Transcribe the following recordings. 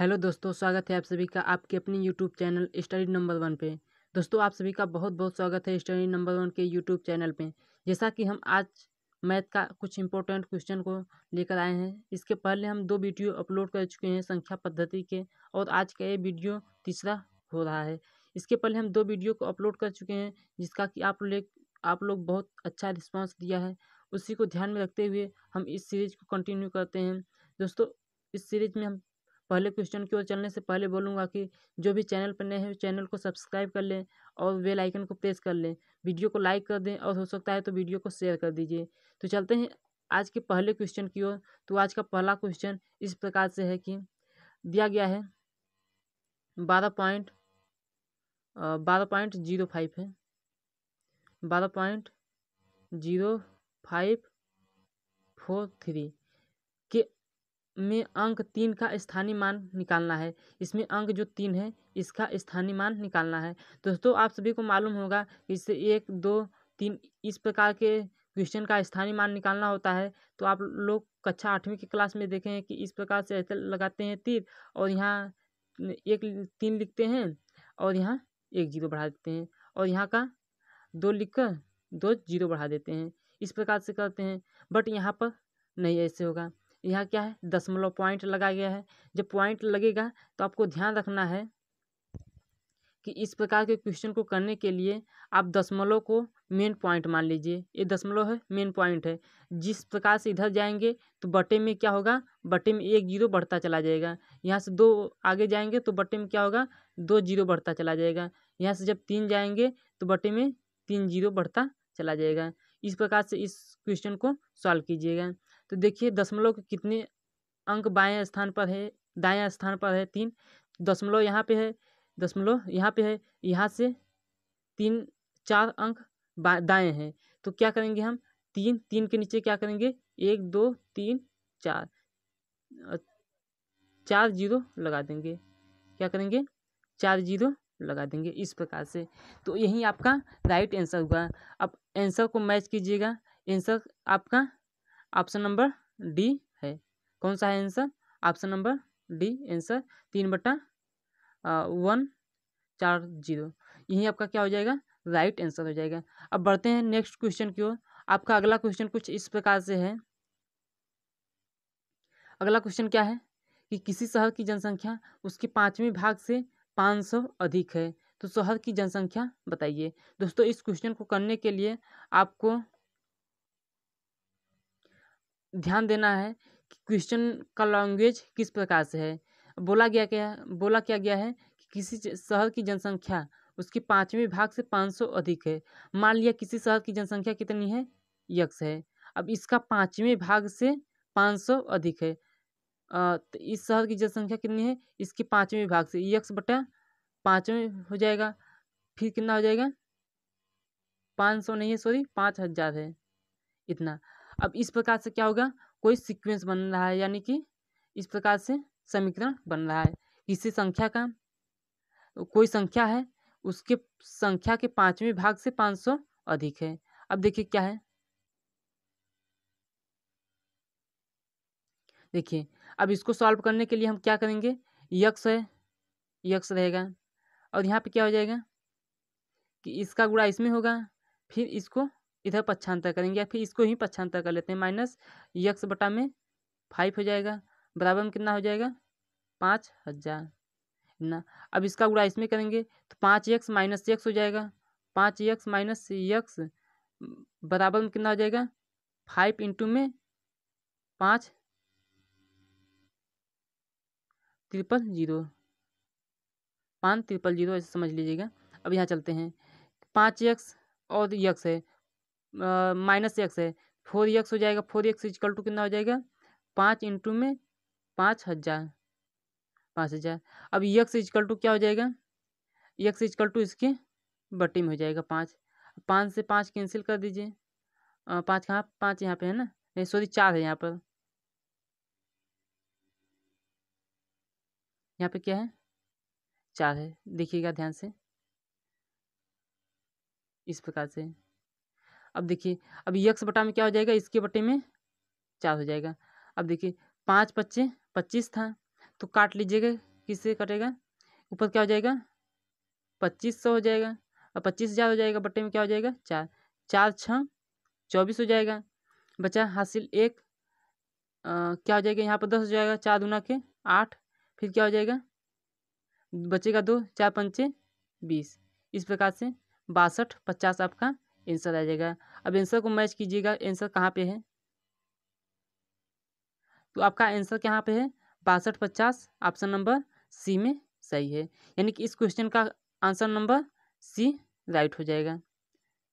hello दोस्तों स्वागत है आप सभी का आपके अपने YouTube channel study number one पे दोस्तों आप सभी का बहुत बहुत स्वागत है स्टडी नंबर वन के यूट्यूब चैनल पे जैसा कि हम आज मैथ का कुछ इंपॉर्टेंट क्वेश्चन को लेकर आए हैं इसके पहले हम दो वीडियो अपलोड कर चुके हैं संख्या पद्धति के और आज का ये वीडियो तीसरा हो रहा है इसके पहले हम दो वीडियो को अपलोड कर चुके हैं जिसका कि आप लोग आप लोग बहुत अच्छा रिस्पॉन्स दिया है उसी को ध्यान में रखते हुए हम इस सीरीज को कंटिन्यू करते हैं दोस्तों इस सीरीज में हम पहले क्वेश्चन की ओर चलने से पहले बोलूँगा कि जो भी चैनल पर नए हैं चैनल को सब्सक्राइब कर लें और बेल आइकन को प्रेस कर लें वीडियो को लाइक कर दें और हो सकता है तो वीडियो को शेयर कर दीजिए तो चलते हैं आज के पहले क्वेश्चन की ओर तो आज का पहला क्वेश्चन इस प्रकार से है कि दिया गया है बारह पॉइंट बारह पॉइंट जीरो फाइव है बारह point zero five four three में अंक तीन का स्थानीय मान निकालना है इसमें अंक जो तीन है इसका स्थानीय मान निकालना है दोस्तों आप सभी को मालूम होगा इससे एक दो तीन इस प्रकार के क्वेश्चन का स्थानीय मान निकालना होता है तो आप लोग कक्षा आठवीं की क्लास में देखें कि इस प्रकार से ऐसे लगाते हैं तीर और यहाँ एक तीन लिखते हैं और यहाँ एक जीरो बढ़ा देते हैं और यहाँ का दो लिख कर दो जीरो बढ़ा देते हैं इस प्रकार से करते हैं बट यहाँ पर नहीं ऐसे होगा यहाँ क्या है दशमलव पॉइंट लगाया गया है जब पॉइंट लगेगा तो आपको ध्यान रखना है कि इस प्रकार के क्वेश्चन को करने के लिए आप दशमलव को मेन पॉइंट मान लीजिए ये दशमलव है मेन पॉइंट है जिस प्रकार से इधर जाएंगे तो बटे में क्या होगा बटे में एक जीरो बढ़ता चला जाएगा यहाँ से दो आगे जाएंगे तो बटे में क्या होगा दो जीरो बढ़ता चला जाएगा यहाँ से जब तीन जाएंगे तो बटे में तीन जीरो बढ़ता चला जाएगा इस प्रकार से इस क्वेश्चन को सॉल्व कीजिएगा तो देखिए दशमलव के कितने अंक बाएं स्थान पर है दाएं स्थान पर है तीन दशमलव यहाँ पे है दशमलव यहाँ पे है यहाँ से तीन चार अंक दाएं हैं तो क्या करेंगे हम तीन तीन के नीचे क्या करेंगे एक दो तीन चार चार जीरो लगा देंगे क्या करेंगे चार जीरो लगा देंगे इस प्रकार से तो यही आपका राइट आंसर हुआ अब आंसर को मैच कीजिएगा आंसर आपका ऑप्शन नंबर डी है कौन सा है answer option number D answer तीन बटा वन चार जीरो यही आपका क्या हो जाएगा राइट right आंसर हो जाएगा अब बढ़ते हैं नेक्स्ट क्वेश्चन की ओर आपका अगला क्वेश्चन कुछ इस प्रकार से है अगला क्वेश्चन क्या है कि किसी शहर की जनसंख्या उसके पाँचवें भाग से पाँच सौ अधिक है तो शहर की जनसंख्या बताइए दोस्तों इस क्वेश्चन को करने के लिए आपको ध्यान देना है कि क्वेश्चन का लैंग्वेज किस प्रकार से है बोला गया क्या बोला क्या गया है कि किसी शहर की जनसंख्या उसके पाँचवें भाग से पाँच सौ अधिक है मान लिया किसी शहर की जनसंख्या कितनी है यक्स है अब इसका पाँचवें भाग से पाँच सौ अधिक है तो इस शहर की जनसंख्या कितनी है इसके पाँचवें भाग से यक्स बटा पाँचवें हो जाएगा फिर कितना हो जाएगा पाँच सौ नहीं है सॉरी पाँच हजार है इतना अब इस प्रकार से क्या होगा कोई सीक्वेंस बन रहा है यानी कि इस प्रकार से समीकरण बन रहा है किसी संख्या का कोई संख्या है उसके संख्या के पांचवें भाग से पांच सौ अधिक है अब देखिए क्या है देखिए अब इसको सॉल्व करने के लिए हम क्या करेंगे यक्स है यक्स रहेगा और यहाँ पे क्या हो जाएगा कि इसका गुड़ा इसमें होगा फिर इसको इधर पक्षांतर करेंगे या फिर इसको ही पक्षांतर कर लेते हैं माइनस यक्स बटा में फाइव हो जाएगा बराबर में कितना हो जाएगा पाँच हजार ना अब इसका गुड़ा इसमें करेंगे तो पाँच यक्स माइनस यक्स हो जाएगा पाँच यक्स माइनस यक्स बराबर में कितना हो जाएगा फाइव इंटू में पाँच ट्रिपल जीरो पाँच ट्रिपल जीरो ऐसे समझ लीजिएगा अब यहाँ चलते हैं पाँच यक्स और यक्स है माइनस एक्स है फोर एक्स हो जाएगा फोर एक्स इजकल टू कितना हो जाएगा पाँच इंटू में पाँच हज़ार पाँच हज़ार अब यक्स इजकल टू क्या हो जाएगा यक्स इजकल टू इसके बटी में हो जाएगा पाँच पाँच से पाँच कैंसिल कर दीजिए पाँच कहाँ पाँच यहाँ पे है ना नहीं सॉरी चार है यहाँ पर यहाँ पे क्या है चार है देखिएगा ध्यान से इस प्रकार से अब देखिए अब यक्स बटा में क्या हो जाएगा इसके बटे में चार हो जाएगा अब देखिए पाँच पच्चे पच्चीस था तो काट लीजिएगा किससे कटेगा ऊपर क्या हो जाएगा पच्चीस सौ हो जाएगा और पच्चीस हज़ार हो जाएगा बट्टे में क्या हो जाएगा चार चार छः चौबीस हो जाएगा बचा हासिल एक आ, क्या हो जाएगा यहाँ पर दस हो जाएगा चार दुना के आठ फिर क्या हो जाएगा बचेगा दो चार पंचे बीस इस प्रकार से बासठ पचास आपका आंसर आ जाएगा अब आंसर को मैच कीजिएगा आंसर कहाँ पे है तो आपका आंसर कहाँ पे है बासठ पचास ऑप्शन नंबर सी में सही है यानी कि इस क्वेश्चन का आंसर नंबर सी राइट हो जाएगा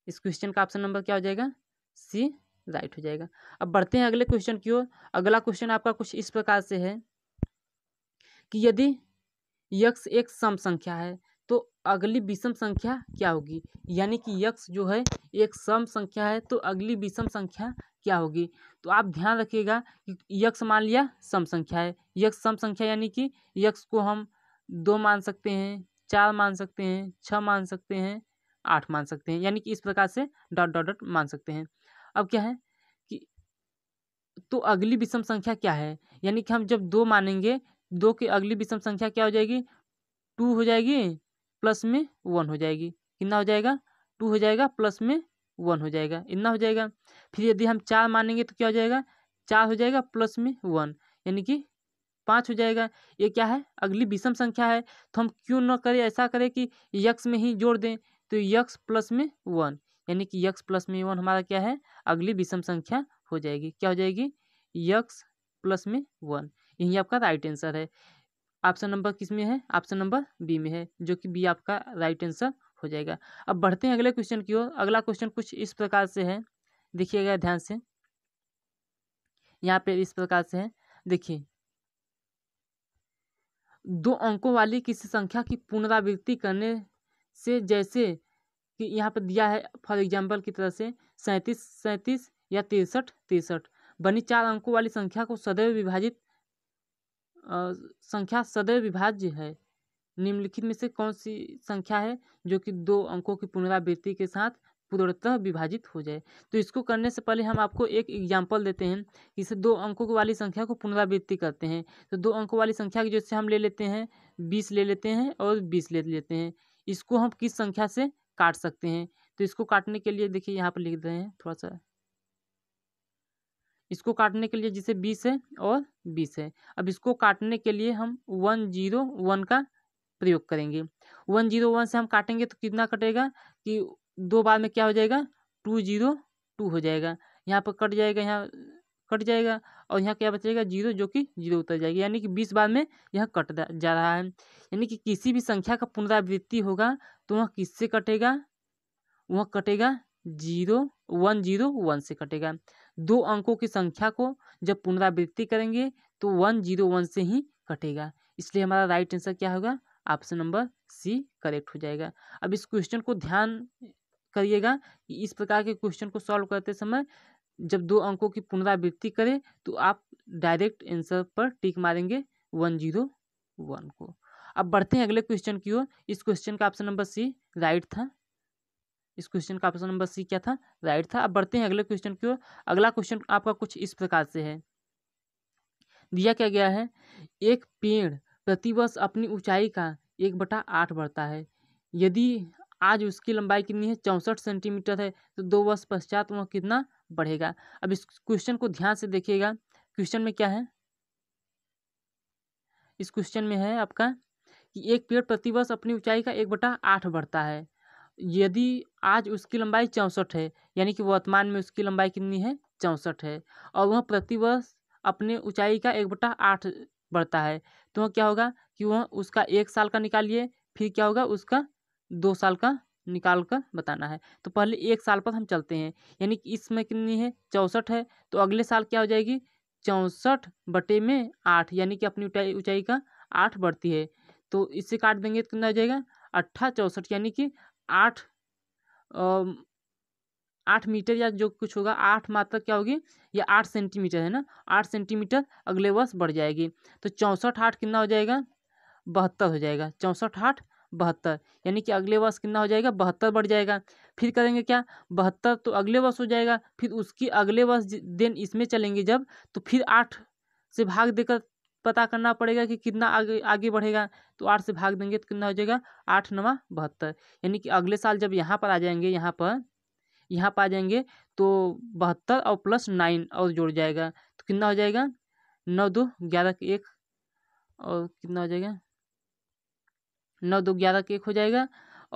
इस क्वेश्चन का ऑप्शन नंबर क्या हो जाएगा सी राइट हो जाएगा अब बढ़ते हैं अगले क्वेश्चन की ओर अगला क्वेश्चन आपका कुछ इस प्रकार से है कि यदि यक्स एक सम संख्या है तो अगली विषम संख्या क्या होगी यानी कि यक्ष जो है एक सम संख्या है तो अगली विषम संख्या क्या होगी तो आप ध्यान रखिएगा कि यक्ष मान लिया सम संख्या है यक्स सम संख्या यानी कि यक्ष को हम दो मान सकते हैं चार मान सकते हैं छः मान सकते हैं आठ मान सकते हैं यानी कि इस प्रकार से डॉट डॉट डॉट मान सकते हैं अब क्या है कि तो अगली विषम संख्या क्या है यानी कि हम जब दो मानेंगे दो की अगली विषम संख्या क्या हो जाएगी टू हो जाएगी प्लस में वन हो जाएगी कितना हो जाएगा टू हो जाएगा प्लस में वन हो जाएगा इतना हो जाएगा फिर यदि हम चार मानेंगे तो क्या हो जाएगा चार हो जाएगा प्लस में वन यानी कि पाँच हो जाएगा ये क्या है अगली विषम संख्या है तो हम क्यों ना करें ऐसा करें कि यक्स में ही जोड़ दें तो यक्स प्लस में वन यानी कि यक्स प्लस में वन हमारा क्या है अगली विषम संख्या हो जाएगी क्या हो जाएगी यक्स प्लस में वन यही आपका राइट आंसर है ऑप्शन नंबर किस में है ऑप्शन नंबर बी में है जो कि बी आपका राइट आंसर हो जाएगा अब बढ़ते हैं अगले क्वेश्चन की ओर अगला क्वेश्चन कुछ इस प्रकार से है देखिएगा ध्यान से यहाँ पे इस प्रकार से है देखिए दो अंकों वाली किसी संख्या की पुनरावृत्ति करने से जैसे कि यहाँ पर दिया है फॉर एग्जाम्पल की तरह से सैंतीस सैंतीस या तिरसठ तिरसठ बनी चार अंकों वाली संख्या को सदैव विभाजित संख्या सदैव विभाज्य है निम्नलिखित में से कौन सी संख्या है जो कि दो अंकों की पुनरावृत्ति के साथ पूर्णतः विभाजित हो जाए तो इसको करने से पहले हम आपको एक एग्जाम्पल देते हैं इसे दो अंकों वाली संख्या को पुनरावृत्ति करते हैं तो दो अंकों वाली संख्या की जैसे हम ले लेते हैं बीस ले लेते हैं और बीस ले लेते हैं इसको हम किस संख्या से काट सकते हैं तो इसको काटने के लिए देखिए यहाँ पर लिख रहे हैं थोड़ा सा इसको काटने के लिए जिसे बीस है और बीस है अब इसको काटने के लिए हम वन जीरो वन का प्रयोग करेंगे वन जीरो वन से हम काटेंगे तो कितना कटेगा कि दो बार में क्या हो जाएगा टू जीरो टू हो जाएगा यहाँ पर कट जाएगा यहाँ कट जाएगा और यहाँ क्या बचेगा जीरो जो कि जीरो उतर जाएगी यानी कि बीस बार में यह कट जा रहा है यानी कि किसी भी संख्या का पुनरावृत्ति होगा तो वह किससे कटेगा वह कटेगा जीरो वन जीरो वन से कटेगा दो अंकों की संख्या को जब पुनरावृत्ति करेंगे तो वन जीरो वन से ही कटेगा इसलिए हमारा राइट आंसर क्या होगा ऑप्शन नंबर सी करेक्ट हो जाएगा अब इस क्वेश्चन को ध्यान करिएगा कि इस प्रकार के क्वेश्चन को सॉल्व करते समय जब दो अंकों की पुनरावृत्ति करें तो आप डायरेक्ट आंसर पर टिक मारेंगे वन जीरो वन को अब बढ़ते हैं अगले क्वेश्चन की ओर इस क्वेश्चन का ऑप्शन नंबर सी राइट था इस क्वेश्चन का ऑप्शन नंबर सी क्या था राइट था अब बढ़ते हैं अगले क्वेश्चन की ओर अगला क्वेश्चन आपका कुछ इस प्रकार से है दिया क्या गया है एक पेड़ प्रतिवर्ष अपनी ऊंचाई का एक बटा आठ बढ़ता है यदि आज उसकी लंबाई कितनी है चौंसठ सेंटीमीटर है तो दो वर्ष पश्चात वह कितना बढ़ेगा अब इस क्वेश्चन को ध्यान से देखिएगा क्वेश्चन में क्या है इस क्वेश्चन में है आपका कि एक पेड़ प्रतिवर्ष अपनी ऊंचाई का एक बटा आठ बढ़ता है यदि आज उसकी लंबाई चौंसठ है यानी कि वर्तमान में उसकी लंबाई कितनी है चौंसठ है और वह प्रतिवर्ष अपने ऊंचाई का एक बटा आठ बढ़ता है तो वह क्या होगा कि वह उसका एक साल का निकालिए फिर क्या होगा उसका दो साल का निकाल कर बताना है तो पहले एक साल पर हम चलते हैं यानी कि इसमें कितनी है चौंसठ है तो अगले साल क्या हो जाएगी चौंसठ बटे में आठ यानी कि अपनी ऊंचाई ऊंचाई का आठ बढ़ती है तो इससे काट देंगे तो कितना हो जाएगा अट्ठा चौंसठ यानी कि आठ आठ मीटर या जो कुछ होगा आठ मात्रा क्या होगी या आठ सेंटीमीटर है ना आठ सेंटीमीटर अगले वर्ष बढ़ जाएगी तो चौंसठ आठ कितना हो जाएगा बहत्तर हो जाएगा चौंसठ आठ बहत्तर यानी कि अगले वर्ष कितना हो जाएगा बहत्तर बढ़ जाएगा फिर करेंगे क्या बहत्तर तो अगले वर्ष हो जाएगा फिर उसकी अगले वर्ष दिन इसमें चलेंगे जब तो फिर आठ से भाग देकर पता करना पड़ेगा कि कितना आगे आगे बढ़ेगा तो आठ से भाग देंगे तो कितना हो जाएगा आठ नवा बहत्तर यानी कि अगले साल जब यहाँ पर आ जाएंगे यहाँ पर यहाँ पर आ जाएंगे तो बहत्तर और प्लस नाइन और जोड़ जाएगा तो कितना हो जाएगा नौ दो ग्यारह के एक और कितना हो जाएगा नौ दो ग्यारह के एक हो जाएगा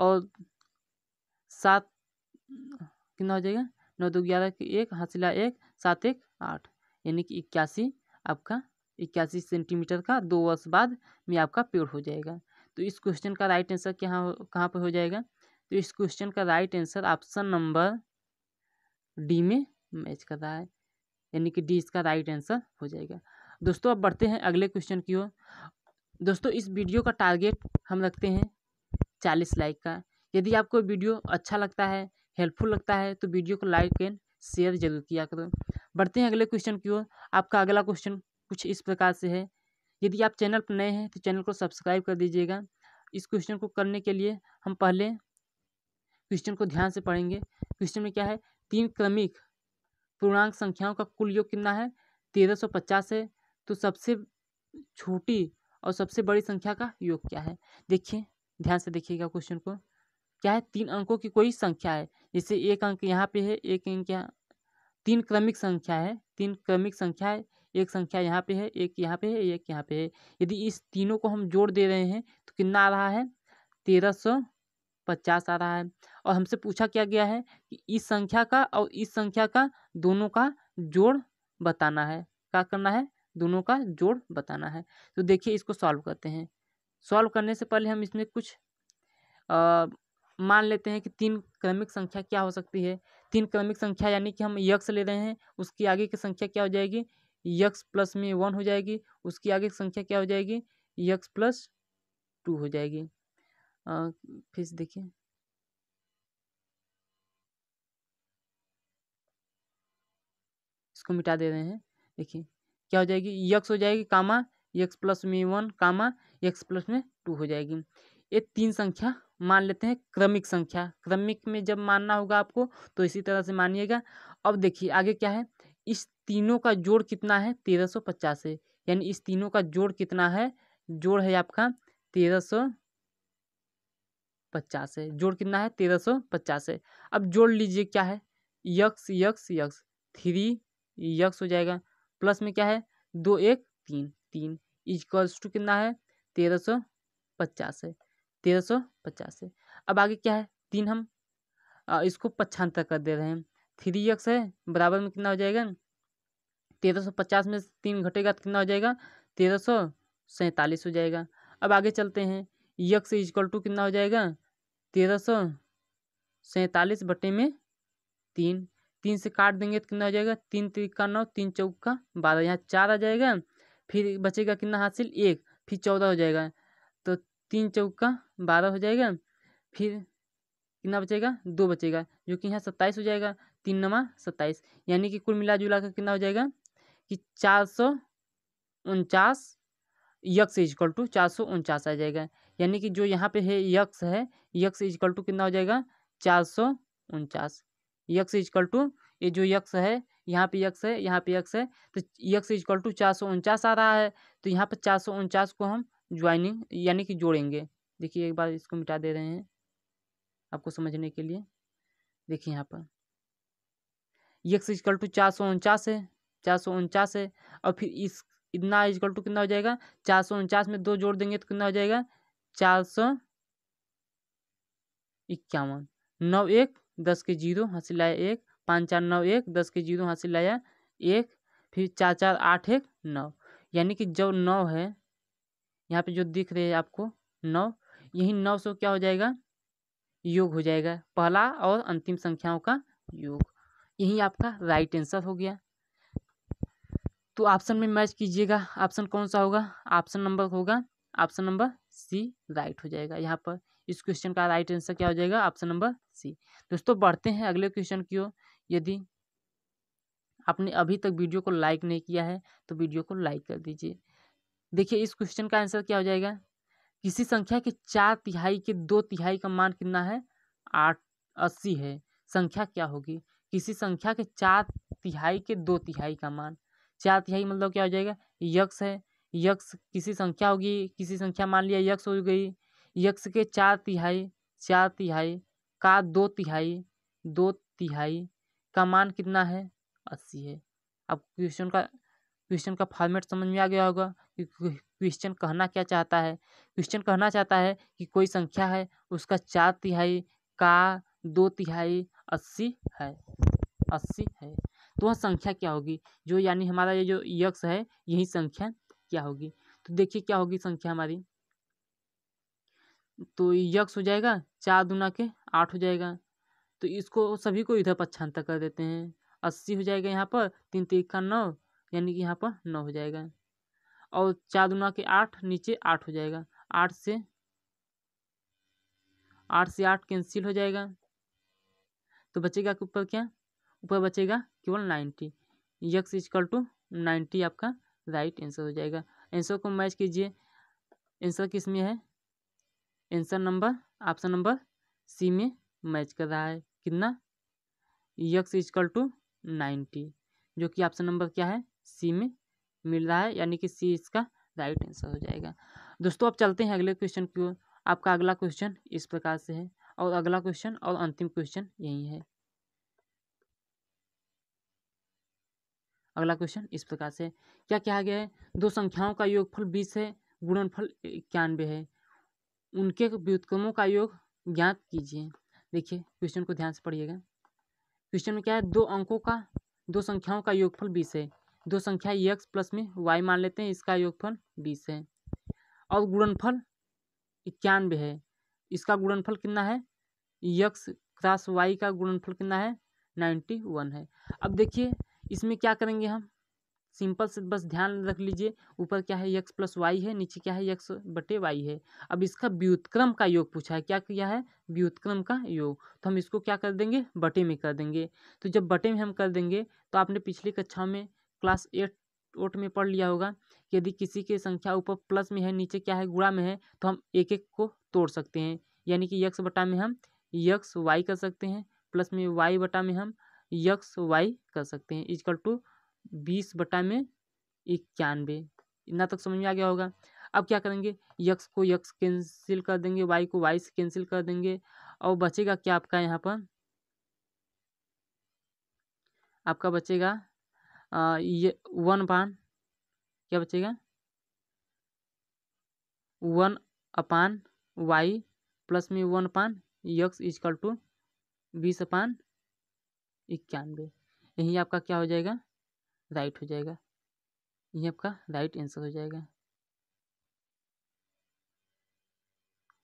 और सात कितना हो जाएगा नौ दो ग्यारह के एक सिला एक सात एक आठ यानी कि इक्यासी आपका इक्यासी सेंटीमीटर का दो वर्ष बाद में आपका पेड़ हो जाएगा तो इस क्वेश्चन का राइट आंसर क्या कहाँ पर हो जाएगा तो इस क्वेश्चन का right answer option number D में मैच कर रहा है यानी कि डी इसका राइट आंसर हो जाएगा दोस्तों अब बढ़ते हैं अगले क्वेश्चन की ओर दोस्तों इस वीडियो का टारगेट हम रखते हैं चालीस लाइक का यदि आपको वीडियो अच्छा लगता है हेल्पफुल लगता है तो वीडियो को लाइक एंड शेयर जरूर किया करो बढ़ते हैं अगले क्वेश्चन की ओर आपका अगला क्वेश्चन कुछ इस प्रकार से है यदि आप चैनल पर नए हैं तो चैनल को सब्सक्राइब कर दीजिएगा इस क्वेश्चन को करने के लिए हम पहले क्वेश्चन को ध्यान से पढ़ेंगे क्वेश्चन में क्या है तीन क्रमिक पूर्णांक संख्याओं का कुल योग कितना है तेरह सौ पचास है तो सबसे छोटी और सबसे बड़ी संख्या का योग क्या है देखिए ध्यान से देखिएगा क्वेश्चन को क्या है तीन अंकों की कोई संख्या है जैसे एक अंक यहाँ पे है एक अंक यहाँ तीन क्रमिक संख्या है तीन क्रमिक संख्या है एक संख्या यहाँ पे है एक यहाँ पे है एक यहाँ पे है यदि इस तीनों को हम जोड़ दे रहे हैं तो कितना आ रहा है तेरह सौ पचास आ रहा है और हमसे पूछा क्या गया है कि इस संख्या का और इस संख्या का दोनों का जोड़ बताना है क्या करना है दोनों का जोड़ बताना है तो देखिए इसको सॉल्व करते हैं सॉल्व करने से पहले हम इसमें कुछ आ, मान लेते हैं कि तीन क्रमिक संख्या क्या हो सकती है तीन क्रमिक संख्या यानी कि हम यक्ष ले रहे हैं उसकी आगे की संख्या क्या हो जाएगी यक्स प्लस में वन हो जाएगी उसकी आगे की संख्या क्या हो जाएगी यक्स प्लस टू हो जाएगी आ, फिर देखिए इसको मिटा दे रहे हैं देखिए क्या हो जाएगी यक्स हो जाएगी कामा यक्स प्लस में वन कामा यक्स प्लस में टू हो जाएगी ये तीन संख्या मान लेते हैं क्रमिक संख्या क्रमिक में जब मानना होगा आपको तो इसी तरह से मानिएगा अब देखिए आगे क्या है इस तीनों का जोड़ कितना है तेरह सौ पचास है यानी इस तीनों का जोड़ कितना है जोड़ है आपका तेरह सौ पचास है जोड़ कितना है तेरह सौ पचास है अब जोड़ लीजिए क्या है x x x three x हो जाएगा प्लस में क्या है दो एक तीन तीन इजकल्स टू कितना है तेरह सौ पचास है तेरह सौ पचास है अब आगे क्या है तीन हम इसको पच्छांतर कर दे रहे हैं थ्री एक्स है बराबर में कितना हो जाएगा तेरह सौ पचास में तीन घटेगा तो कितना हो जाएगा तेरह सौ सैंतालीस हो जाएगा अब आगे चलते हैं यक्स इजकल टू कितना हो जाएगा तेरह सौ सैंतालीस बटे में तीन तीन से काट देंगे तो कितना हो जाएगा तीन तिरका नौ तीन चौक का बारह यहाँ चार आ जाएगा फिर बचेगा कितना हासिल एक फिर चौदह हो जाएगा तो तीन चौक का बारह हो जाएगा फिर कितना बचेगा दो बचेगा जो कि यहाँ सत्ताईस हो जाएगा तीन नमा सत्ताईस यानी कि कुल मिला जुला कर कितना हो जाएगा कि चार सौ उनचास यक्स इजकल टू चार सौ उनचास आ जाएगा यानी कि जो यहाँ पे है यक्स है यक्स इजकल टू कितना हो जाएगा चार सौ उनचास यक्स इजकल टू ये जो यक्स है यहाँ पे यक्स है यहाँ पे यक्स है तो यक्स इजकल टू चार सौ उनचास आ रहा है तो यहाँ पर चार सौ उनचास को हम ज्वाइनिंग यानी कि जोड़ेंगे देखिए एक बार इसको मिटा दे रहे हैं आपको समझने के लिए देखिए यहाँ पर एक इजकल टू चार सौ उनचास है चार सौ उनचास है और फिर इस इतना इजकल टू कितना हो जाएगा चार सौ उनचास में दो जोड़ देंगे तो कितना हो जाएगा चार सौ इक्यावन नौ एक दस के जीरो हासिल आया एक पाँच चार नौ एक दस के जीरो हासिल आया एक फिर चार चार आठ एक नौ यानी कि जो नौ है यहाँ पे जो दिख रहे हैं आपको नौ यही नौ सौ क्या हो जाएगा योग हो जाएगा पहला और अंतिम संख्याओं का योग यही आपका राइट आंसर हो गया तो ऑप्शन में मैच कीजिएगा ऑप्शन कौन सा होगा ऑप्शन नंबर होगा ऑप्शन नंबर सी राइट हो जाएगा यहाँ पर इस क्वेश्चन का राइट आंसर क्या हो जाएगा ऑप्शन नंबर सी दोस्तों बढ़ते हैं अगले क्वेश्चन की ओर यदि आपने अभी तक वीडियो को लाइक नहीं किया है तो वीडियो को लाइक कर दीजिए देखिए इस क्वेश्चन का आंसर क्या हो जाएगा किसी संख्या के चार तिहाई के दो तिहाई का मान कितना है आठ अस्सी है संख्या क्या होगी किसी संख्या के चार तिहाई के दो तिहाई का मान चार तिहाई मतलब क्या हो जाएगा यक्ष है यक्स किसी संख्या होगी किसी संख्या मान लिया यक्स हो गई यक्ष के चार तिहाई चार तिहाई का दो तिहाई दो तिहाई का मान कितना है अस्सी है अब क्वेश्चन का क्वेश्चन का फॉर्मेट समझ में आ गया होगा कि क्वेश्चन कहना क्या चाहता है क्वेश्चन कहना चाहता है कि कोई संख्या है उसका चार तिहाई का दो तिहाई अस्सी है अस्सी है तो वह संख्या क्या होगी जो यानी हमारा ये जो यक्ष है यही संख्या क्या होगी तो देखिए क्या होगी संख्या हमारी तो यक्ष हो जाएगा चार दुना के आठ हो जाएगा तो इसको सभी को इधर पक्षांतर कर देते हैं अस्सी हो जाएगा यहाँ पर तीन का नौ यानी कि यहाँ पर नौ हो जाएगा और चार दुना के आठ नीचे आठ हो जाएगा आठ से आठ से आठ कैंसिल हो जाएगा तो बचेगा के ऊपर क्या ऊपर बचेगा केवल ninety x is equal to ninety आपका राइट आंसर हो जाएगा आंसर को मैच कीजिए आंसर किस में है answer number option number C में मैच कर रहा है कितना यक्स इजकल टू नाइन्टी जो कि ऑप्शन नंबर क्या है सी में मिल रहा है यानी कि सी इसका राइट आंसर हो जाएगा दोस्तों अब चलते हैं अगले क्वेश्चन की ओर आपका अगला क्वेश्चन इस प्रकार से है और अगला क्वेश्चन और अंतिम क्वेश्चन यही है अगला क्वेश्चन इस प्रकार से क्या कहा गया है दो संख्याओं का योगफल बीस है गुणनफल इक्यानवे है उनके व्युतक्रमों का योग ज्ञात कीजिए देखिए क्वेश्चन को ध्यान से पढ़िएगा क्वेश्चन में क्या है दो अंकों का दो संख्याओं का योगफल बीस है दो संख्या एक्स प्लस में वाई मान लेते हैं इसका योगफल बीस है और गुणनफल इक्यानवे है इसका गुणनफल कितना है यक्स क्रास वाई का गुणनफल कितना है नाइन्टी वन है अब देखिए इसमें क्या करेंगे हम सिंपल से बस ध्यान रख लीजिए ऊपर क्या है यक्स प्लस वाई है नीचे क्या है यक्स बटे वाई है अब इसका व्युतक्रम का योग पूछा है क्या किया है व्युतक्रम का योग तो हम इसको क्या कर देंगे बटे में कर देंगे तो जब बटे में हम कर देंगे तो आपने पिछली कक्षा में क्लास एट पार्ट में पढ़ लिया होगा यदि किसी की संख्या ऊपर प्लस में है नीचे क्या है गुणा में है तो हम एक एक को तोड़ सकते हैं यानी कि यक्स बटा में हम यक्स वाई कर सकते हैं प्लस में वाई बटा में हम यक्स वाई कर सकते हैं इजकल टू बीस बटा में इक्यानवे इतना तक समझ में आ गया होगा अब क्या करेंगे यक्स को यक्स कैंसिल कर देंगे वाई को वाई से कैंसिल कर देंगे और बचेगा क्या आपका यहाँ पर आपका बचेगा ये वन अपान क्या बचेगा वन अपान वाई प्लस में one upon x is equal to बीस अपान इक्यानवे यही आपका क्या हो जाएगा राइट हो जाएगा यही आपका राइट आंसर हो जाएगा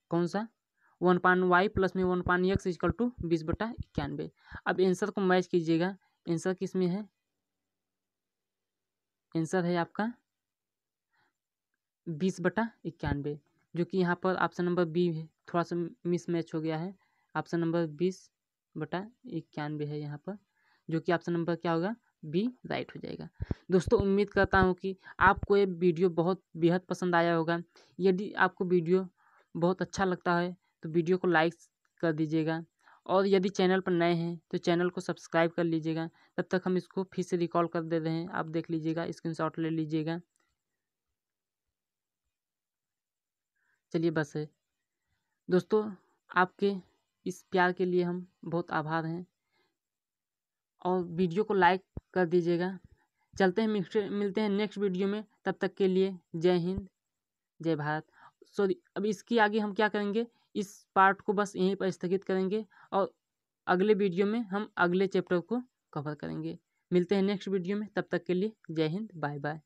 कौन सा वन पान वाई प्लस में one upon x is equal to बीस बटा इक्यानवे अब आंसर को मैच कीजिएगा आंसर किस में है आंसर है आपका बीस बटा इक्यानवे जो कि यहाँ पर ऑप्शन नंबर बी है थोड़ा सा मिसमैच हो गया है ऑप्शन नंबर बीस बटा इक्यानवे है यहाँ पर जो कि ऑप्शन नंबर क्या होगा बी राइट हो जाएगा दोस्तों उम्मीद करता हूँ कि आपको ये वीडियो बहुत बेहद पसंद आया होगा यदि आपको वीडियो बहुत अच्छा लगता है तो वीडियो को लाइक कर दीजिएगा और यदि चैनल पर नए हैं तो चैनल को सब्सक्राइब कर लीजिएगा तब तक हम इसको फिर से रिकॉल कर दे रहे हैं आप देख लीजिएगा शॉट ले लीजिएगा चलिए बस है दोस्तों आपके इस प्यार के लिए हम बहुत आभार हैं और वीडियो को लाइक कर दीजिएगा चलते हैं मिलते हैं नेक्स्ट वीडियो में तब तक के लिए जय हिंद जय भारत सॉरी अब इसकी आगे हम क्या करेंगे इस पार्ट को बस यहीं पर स्थगित करेंगे और अगले वीडियो में हम अगले चैप्टर को कवर करेंगे मिलते हैं नेक्स्ट वीडियो में तब तक के लिए जय हिंद बाय बाय